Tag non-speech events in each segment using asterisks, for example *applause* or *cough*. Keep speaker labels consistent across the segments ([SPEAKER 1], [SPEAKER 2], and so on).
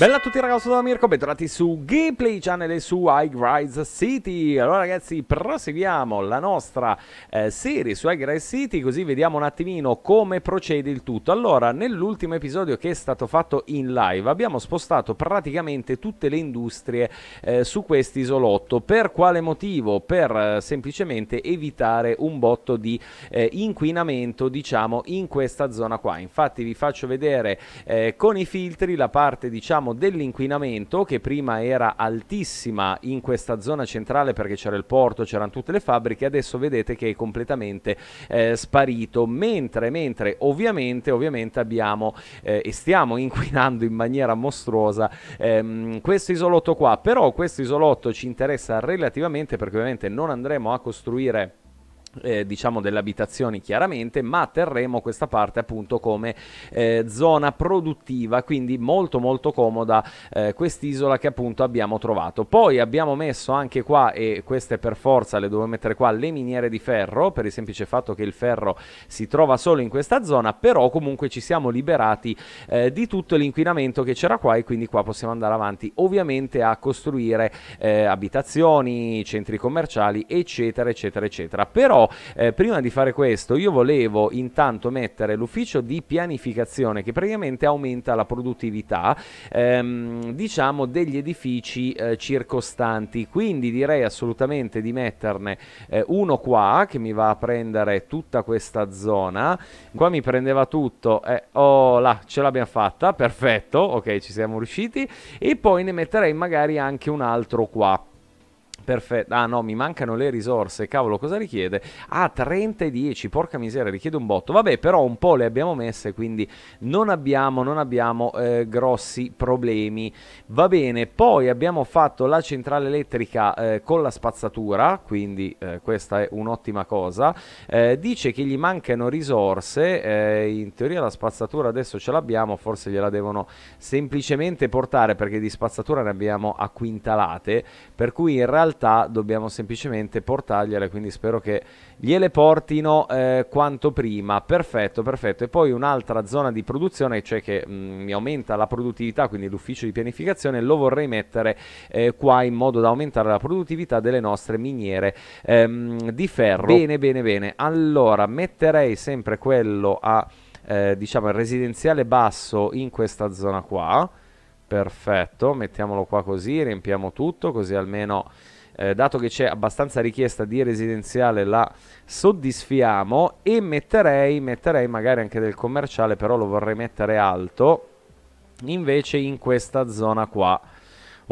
[SPEAKER 1] Bella a tutti ragazzi, sono Mirko, bentornati su Gameplay Channel e su High Rise City Allora ragazzi, proseguiamo la nostra eh, serie su High Rise City Così vediamo un attimino come procede il tutto Allora, nell'ultimo episodio che è stato fatto in live Abbiamo spostato praticamente tutte le industrie eh, su quest'isolotto Per quale motivo? Per eh, semplicemente evitare un botto di eh, inquinamento, diciamo, in questa zona qua Infatti vi faccio vedere eh, con i filtri la parte, diciamo parliamo dell'inquinamento che prima era altissima in questa zona centrale perché c'era il porto, c'erano tutte le fabbriche, adesso vedete che è completamente eh, sparito, mentre, mentre ovviamente, ovviamente abbiamo eh, e stiamo *laughs* inquinando in maniera mostruosa ehm, questo isolotto qua, però questo isolotto ci interessa relativamente perché ovviamente non andremo a costruire eh, diciamo delle abitazioni chiaramente, ma terremo questa parte appunto come eh, zona produttiva, quindi molto molto comoda eh, quest'isola che appunto abbiamo trovato. Poi abbiamo messo anche qua, e queste per forza le devo mettere qua, le miniere di ferro, per il semplice fatto che il ferro si trova solo in questa zona, però comunque ci siamo liberati eh, di tutto l'inquinamento che c'era qua e quindi qua possiamo andare avanti ovviamente a costruire eh, abitazioni, centri commerciali, eccetera, eccetera, eccetera. Però eh, prima di fare questo io volevo intanto mettere l'ufficio di pianificazione che praticamente aumenta la produttività ehm, diciamo degli edifici eh, circostanti. Quindi direi assolutamente di metterne eh, uno qua che mi va a prendere tutta questa zona. Qua mi prendeva tutto. Eh, oh là, ce l'abbiamo fatta, perfetto. Ok, ci siamo riusciti. E poi ne metterei magari anche un altro qua Perfetto, ah no, mi mancano le risorse, cavolo cosa richiede? Ah, 30 e 10, porca miseria, richiede un botto. Vabbè, però un po' le abbiamo messe, quindi non abbiamo, non abbiamo eh, grossi problemi. Va bene, poi abbiamo fatto la centrale elettrica eh, con la spazzatura, quindi eh, questa è un'ottima cosa. Eh, dice che gli mancano risorse, eh, in teoria la spazzatura adesso ce l'abbiamo, forse gliela devono semplicemente portare perché di spazzatura ne abbiamo a quintalate, per cui in realtà realtà dobbiamo semplicemente portargliele, quindi spero che gliele portino eh, quanto prima. Perfetto, perfetto. E poi un'altra zona di produzione, cioè che mh, mm, mi aumenta la produttività, quindi l'ufficio di pianificazione, lo vorrei mettere eh, qua in modo da aumentare la produttività delle nostre miniere ehm, di ferro. Bene, bene, bene. Allora, metterei sempre quello a... Eh, diciamo il residenziale basso in questa zona qua perfetto mettiamolo qua così riempiamo tutto così almeno eh, dato che c'è abbastanza richiesta di residenziale la soddisfiamo e metterei, metterei magari anche del commerciale però lo vorrei mettere alto invece in questa zona qua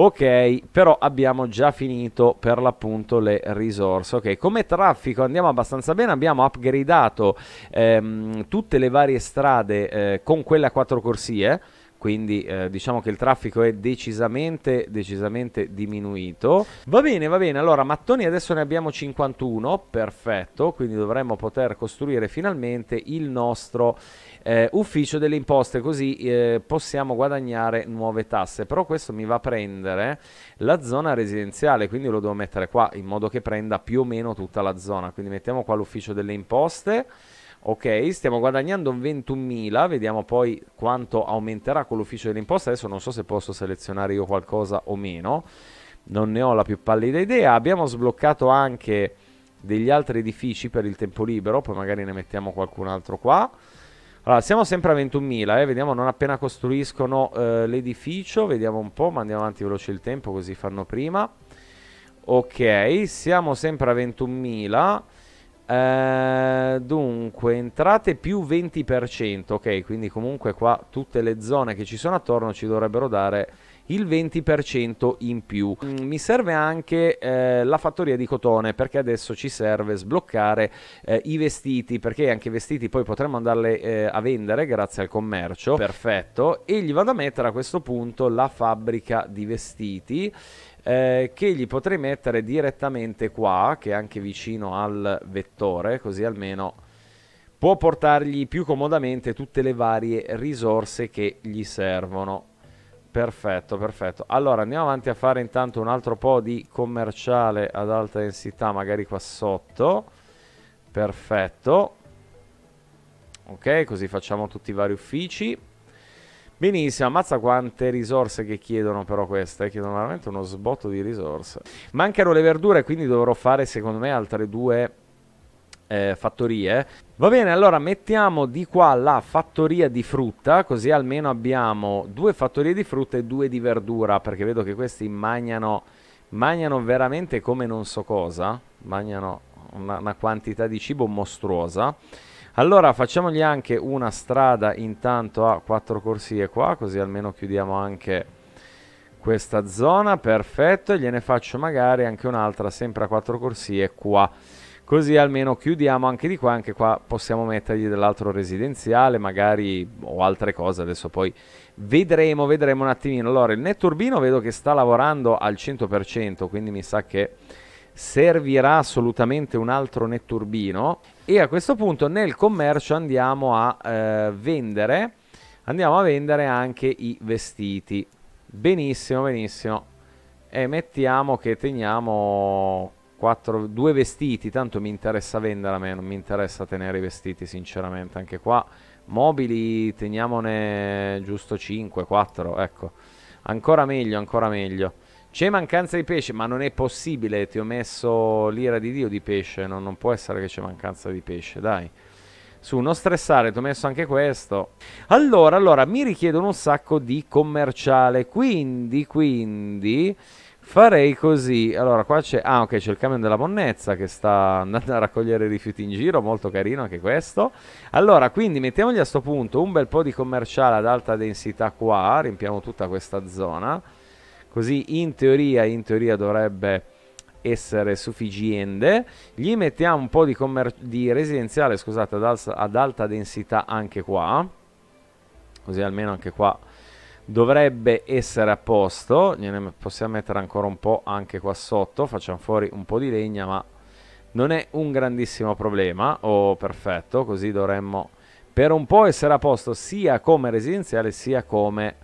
[SPEAKER 1] Ok, però abbiamo già finito per l'appunto le risorse. Ok, come traffico andiamo abbastanza bene, abbiamo upgradato ehm, tutte le varie strade eh, con quella a quattro corsie quindi eh, diciamo che il traffico è decisamente, decisamente diminuito. Va bene, va bene, allora mattoni adesso ne abbiamo 51, perfetto, quindi dovremmo poter costruire finalmente il nostro eh, ufficio delle imposte, così eh, possiamo guadagnare nuove tasse, però questo mi va a prendere la zona residenziale, quindi lo devo mettere qua in modo che prenda più o meno tutta la zona, quindi mettiamo qua l'ufficio delle imposte. Ok, stiamo guadagnando 21.000, vediamo poi quanto aumenterà con l'ufficio dell'imposta. Adesso non so se posso selezionare io qualcosa o meno, non ne ho la più pallida idea. Abbiamo sbloccato anche degli altri edifici per il tempo libero, poi magari ne mettiamo qualcun altro qua. Allora, siamo sempre a 21.000, eh? vediamo non appena costruiscono eh, l'edificio, vediamo un po', ma andiamo avanti veloce il tempo così fanno prima. Ok, siamo sempre a 21.000. Uh, dunque, entrate più 20%, ok, quindi comunque qua tutte le zone che ci sono attorno ci dovrebbero dare il 20% in più. Mm, mi serve anche eh, la fattoria di cotone perché adesso ci serve sbloccare eh, i vestiti perché anche i vestiti poi potremmo andarle eh, a vendere grazie al commercio. Perfetto. E gli vado a mettere a questo punto la fabbrica di vestiti. Eh, che gli potrei mettere direttamente qua, che è anche vicino al vettore, così almeno può portargli più comodamente tutte le varie risorse che gli servono. Perfetto, perfetto. Allora andiamo avanti a fare intanto un altro po' di commerciale ad alta densità, magari qua sotto. Perfetto. Ok, così facciamo tutti i vari uffici. Benissimo, ammazza quante risorse che chiedono però queste, eh, chiedono veramente uno sbotto di risorse. Mancano le verdure, quindi dovrò fare secondo me altre due eh, fattorie. Va bene, allora mettiamo di qua la fattoria di frutta, così almeno abbiamo due fattorie di frutta e due di verdura, perché vedo che questi mangiano, mangiano veramente come non so cosa, mangiano una, una quantità di cibo mostruosa. Allora facciamogli anche una strada intanto a quattro corsie qua, così almeno chiudiamo anche questa zona, perfetto, e gliene faccio magari anche un'altra sempre a quattro corsie qua così almeno chiudiamo anche di qua, anche qua possiamo mettergli dell'altro residenziale magari o altre cose, adesso poi vedremo, vedremo un attimino. Allora il netturbino vedo che sta lavorando al 100%, quindi mi sa che servirà assolutamente un altro netturbino e a questo punto nel commercio andiamo a eh, vendere andiamo a vendere anche i vestiti benissimo benissimo e mettiamo che teniamo 4, due vestiti, tanto mi interessa vendere a me, non mi interessa tenere i vestiti sinceramente, anche qua mobili teniamone giusto 5, 4, ecco, ancora meglio, ancora meglio. C'è mancanza di pesce, ma non è possibile, ti ho messo l'ira di Dio di pesce, no, non può essere che c'è mancanza di pesce, dai. Su, non stressare, ti ho messo anche questo. Allora, allora, mi richiedono un sacco di commerciale, quindi, quindi... Farei così, allora qua c'è, ah ok c'è il camion della monnezza che sta andando a raccogliere rifiuti in giro, molto carino anche questo. Allora quindi mettiamogli a sto punto un bel po' di commerciale ad alta densità qua, riempiamo tutta questa zona, così in teoria, in teoria dovrebbe essere sufficiente. Gli mettiamo un po' di, di residenziale, scusate, ad, ad alta densità anche qua, così almeno anche qua dovrebbe essere a posto gliene possiamo mettere ancora un po' anche qua sotto facciamo fuori un po' di legna ma non è un grandissimo problema oh perfetto così dovremmo per un po' essere a posto sia come residenziale sia come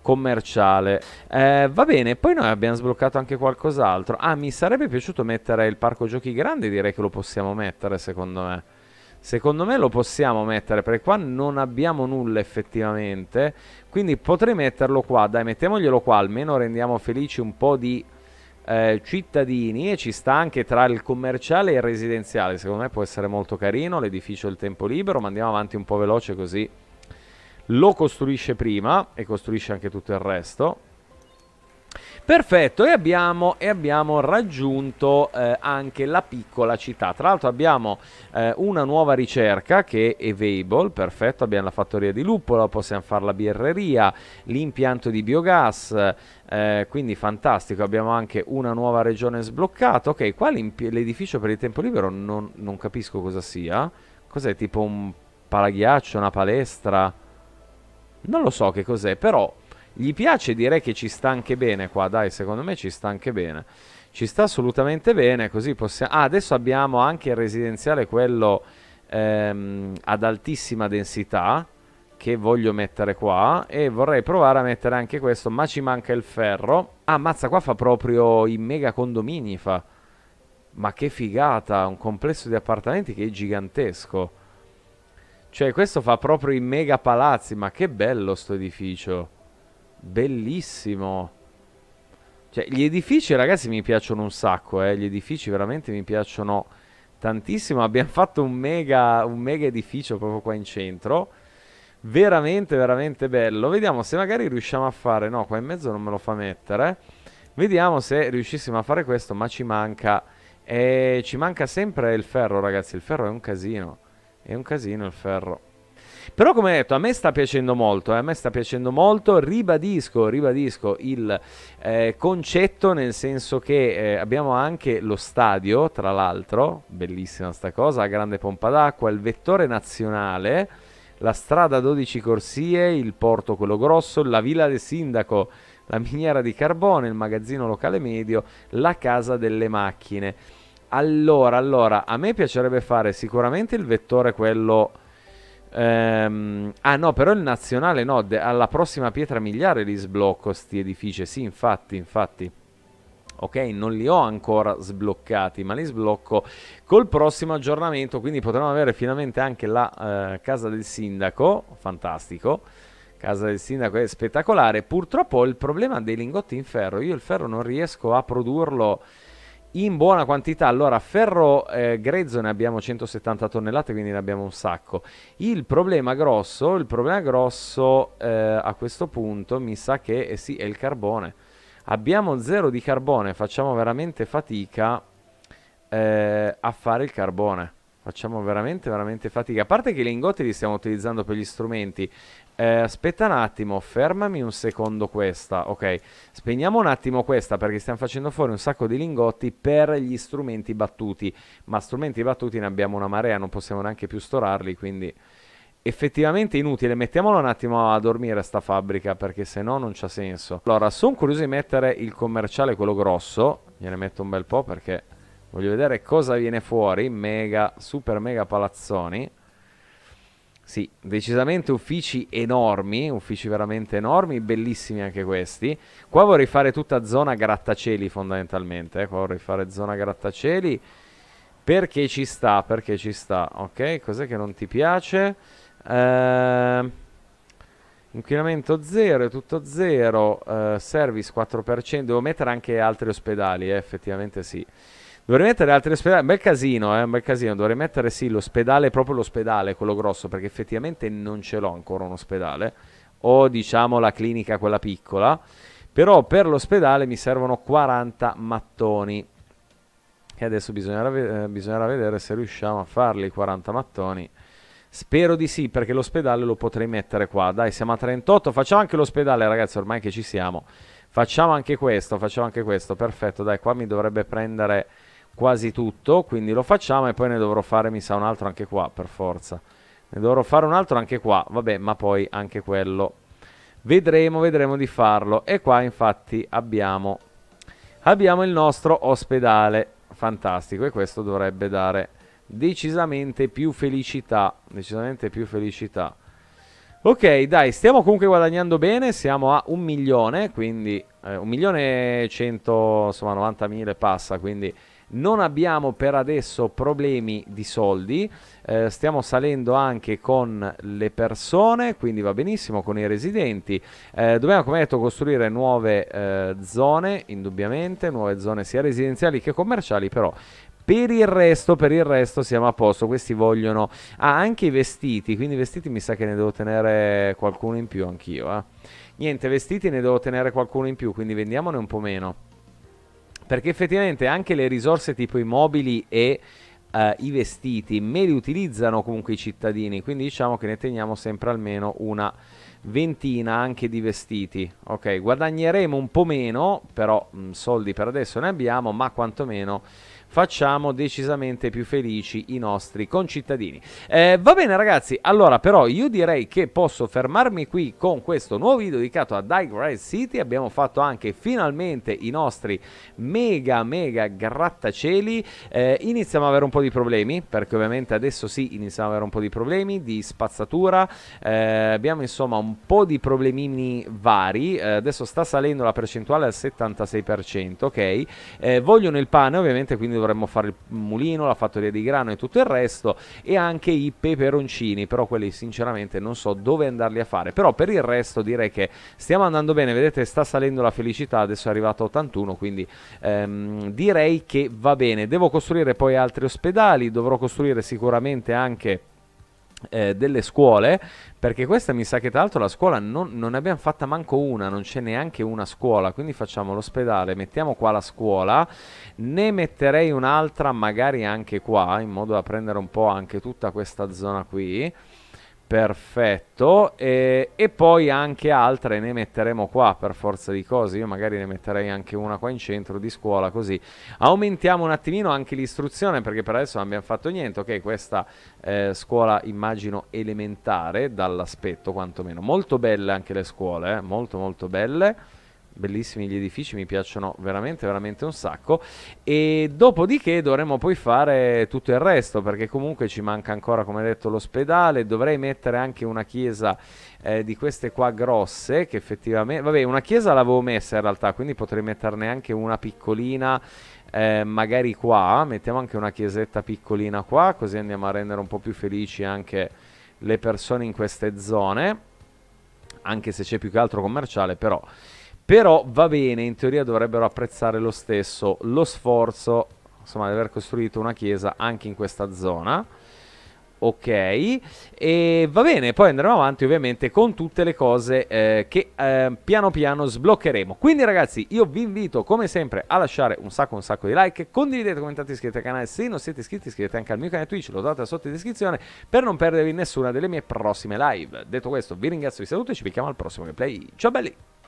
[SPEAKER 1] commerciale eh, va bene poi noi abbiamo sbloccato anche qualcos'altro ah mi sarebbe piaciuto mettere il parco giochi grande direi che lo possiamo mettere secondo me Secondo me lo possiamo mettere perché qua non abbiamo nulla effettivamente. Quindi potrei metterlo qua. Dai, mettiamoglielo qua. Almeno rendiamo felici un po' di eh, cittadini. E ci sta anche tra il commerciale e il residenziale. Secondo me può essere molto carino. L'edificio il tempo libero. Ma andiamo avanti un po' veloce così. Lo costruisce prima e costruisce anche tutto il resto. Perfetto, e abbiamo, e abbiamo raggiunto eh, anche la piccola città. Tra l'altro abbiamo eh, una nuova ricerca che è Vable, perfetto, abbiamo la fattoria di luppolo, possiamo fare la birreria, l'impianto di biogas, eh, quindi fantastico, abbiamo anche una nuova regione sbloccata. Ok, qua l'edificio per il tempo libero non, non capisco cosa sia. Cos'è tipo un palaghiaccio, una palestra? Non lo so che cos'è, però gli piace, direi che ci sta anche bene qua, dai, secondo me ci sta anche bene. Ci sta assolutamente bene, così possiamo... Ah, adesso abbiamo anche il residenziale, quello ehm, ad altissima densità, che voglio mettere qua e vorrei provare a mettere anche questo, ma ci manca il ferro. Ah, mazza, qua fa proprio i mega condomini, fa. Ma che figata, un complesso di appartamenti che è gigantesco. Cioè, questo fa proprio i mega palazzi, ma che bello sto edificio. Bellissimo. Cioè, gli edifici, ragazzi, mi piacciono un sacco, eh. Gli edifici veramente mi piacciono tantissimo. Abbiamo fatto un mega, un mega edificio proprio qua in centro. Veramente, veramente bello. Vediamo se magari riusciamo a fare... No, qua in mezzo non me lo fa mettere. Vediamo se riuscissimo a fare questo, ma ci manca... Eh, ci manca sempre il ferro, ragazzi. Il ferro è un casino. È un casino il ferro. Però come detto, a me sta piacendo molto, eh, a me sta piacendo molto, ribadisco, ribadisco il eh, concetto nel senso che eh, abbiamo anche lo stadio, tra l'altro, bellissima sta cosa, a grande pompa d'acqua, il vettore nazionale, la strada 12 corsie, il porto quello grosso, la villa del sindaco, la miniera di carbone, il magazzino locale medio, la casa delle macchine. Allora, allora, a me piacerebbe fare sicuramente il vettore quello Ehm, ah no, però il nazionale no, de- alla prossima pietra miliare li sblocco sti edifici. Sì, infatti, infatti. Ok, non li ho ancora sbloccati, ma li sblocco col prossimo aggiornamento, quindi potremo avere finalmente anche la eh, casa del sindaco, fantastico. Casa del sindaco è spettacolare. Purtroppo il problema dei lingotti in ferro, io il ferro non riesco a produrlo in buona quantità. Allora, ferro eh, grezzo ne abbiamo 170 tonnellate, quindi ne abbiamo un sacco. Il problema grosso, il problema grosso eh, a questo punto mi sa che eh sì, è il carbone. Abbiamo zero di carbone, facciamo veramente fatica eh, a fare il carbone. Facciamo veramente, veramente fatica. A parte che i lingotti li stiamo utilizzando per gli strumenti, eh, aspetta un attimo, fermami un secondo questa. Ok, spegniamo un attimo questa perché stiamo facendo fuori un sacco di lingotti per gli strumenti battuti. Ma strumenti battuti ne abbiamo una marea, non possiamo neanche più storarli, quindi effettivamente inutile. Mettiamolo un attimo a dormire sta fabbrica perché se no non c'ha senso. Allora, sono curioso di mettere il commerciale, quello grosso. Gliene metto un bel po' perché voglio vedere cosa viene fuori. Mega, super mega palazzoni. Sì, decisamente uffici enormi, uffici veramente enormi, bellissimi anche questi. Qua vorrei fare tutta zona grattacieli fondamentalmente, eh. qua vorrei fare zona grattacieli perché ci sta, perché ci sta, ok? Cos'è che non ti piace? Ehm... Inquinamento 0, è tutto 0, eh, service 4%, devo mettere anche altri ospedali, eh, effettivamente sì. Dovrei mettere altri ospedali. Un Bel casino, eh? Un bel casino. Dovrei mettere sì l'ospedale, proprio l'ospedale, quello grosso, perché effettivamente non ce l'ho ancora un ospedale. O diciamo la clinica, quella piccola. Però per l'ospedale mi servono 40 mattoni. E adesso bisognerà, eh, bisognerà vedere se riusciamo a farli 40 mattoni. Spero di sì, perché l'ospedale lo potrei mettere qua. Dai, siamo a 38. Facciamo anche l'ospedale, ragazzi, ormai che ci siamo. Facciamo anche questo, facciamo anche questo. Perfetto, dai, qua mi dovrebbe prendere quasi tutto, quindi lo facciamo e poi ne dovrò fare, mi sa, un altro anche qua, per forza. Ne dovrò fare un altro anche qua, vabbè, ma poi anche quello. Vedremo, vedremo di farlo. E qua infatti abbiamo, abbiamo il nostro ospedale, fantastico, e questo dovrebbe dare decisamente più felicità, decisamente più felicità. Ok, dai, stiamo comunque guadagnando bene, siamo a un milione, quindi eh, un milione e cento, insomma, 90.000 passa, quindi non abbiamo per adesso problemi di soldi, eh, stiamo salendo anche con le persone, quindi va benissimo, con i residenti. Eh, dobbiamo, come detto, costruire nuove eh, zone, indubbiamente, nuove zone sia residenziali che commerciali, però per il, resto, per il resto, siamo a posto. Questi vogliono. Ah, anche i vestiti. Quindi, i vestiti mi sa che ne devo tenere qualcuno in più anch'io. Eh. Niente, vestiti ne devo tenere qualcuno in più. Quindi, vendiamone un po' meno perché effettivamente anche le risorse tipo i mobili e eh, i vestiti me li utilizzano comunque i cittadini, quindi diciamo che ne teniamo sempre almeno una ventina anche di vestiti. Ok, guadagneremo un po' meno, però mh, mm, soldi per adesso ne abbiamo, ma quantomeno facciamo decisamente più felici i nostri concittadini. Eh, va bene ragazzi, allora però io direi che posso fermarmi qui con questo nuovo video dedicato a Digress City, abbiamo fatto anche finalmente i nostri mega mega grattacieli, eh, iniziamo ad avere un po' di problemi, perché ovviamente adesso sì iniziamo ad avere un po' di problemi di spazzatura, eh, abbiamo insomma un po' di problemini vari, eh, adesso sta salendo la percentuale al 76%, ok? Eh, vogliono il pane ovviamente, quindi dovremmo fare il mulino, la fattoria di grano e tutto il resto, e anche i peperoncini, però quelli sinceramente non so dove andarli a fare, però per il resto direi che stiamo andando bene, vedete sta salendo la felicità, adesso è arrivato a 81, quindi ehm, direi che va bene, devo costruire poi altri ospedali, dovrò costruire sicuramente anche eh, delle scuole, perché questa mi sa che tra l'altro la scuola non, non, ne abbiamo fatta manco una, non c'è neanche una scuola, quindi facciamo l'ospedale, mettiamo qua la scuola, ne metterei un'altra magari anche qua, in modo da prendere un po' anche tutta questa zona qui. Perfetto, e, e, poi anche altre ne metteremo qua per forza di cose, io magari ne metterei anche una qua in centro di scuola così. Aumentiamo un attimino anche l'istruzione perché per adesso non abbiamo fatto niente, ok questa eh, scuola immagino elementare dall'aspetto quantomeno, molto belle anche le scuole, eh? molto molto belle bellissimi gli edifici, mi piacciono veramente, veramente un sacco. E dopodiché dovremmo poi fare tutto il resto, perché comunque ci manca ancora, come detto, l'ospedale. Dovrei mettere anche una chiesa eh, di queste qua grosse, che effettivamente... Vabbè, una chiesa l'avevo messa in realtà, quindi potrei metterne anche una piccolina. Eh, magari qua mettiamo anche una chiesetta piccolina qua così andiamo a rendere un po' più felici anche le persone in queste zone anche se c'è più che altro commerciale però però va bene, in teoria dovrebbero apprezzare lo stesso lo sforzo insomma, di aver costruito una chiesa anche in questa zona. Ok, e va bene, poi andremo avanti ovviamente con tutte le cose eh, che eh, piano piano sbloccheremo. Quindi ragazzi, io vi invito come sempre a lasciare un sacco un sacco di like, condividete, commentate, iscrivete al canale, se non siete iscritti iscrivete anche al mio canale Twitch, lo date sotto in descrizione per non perdervi nessuna delle mie prossime live. Detto questo, vi ringrazio, vi saluto e ci becchiamo al prossimo gameplay. Ciao belli!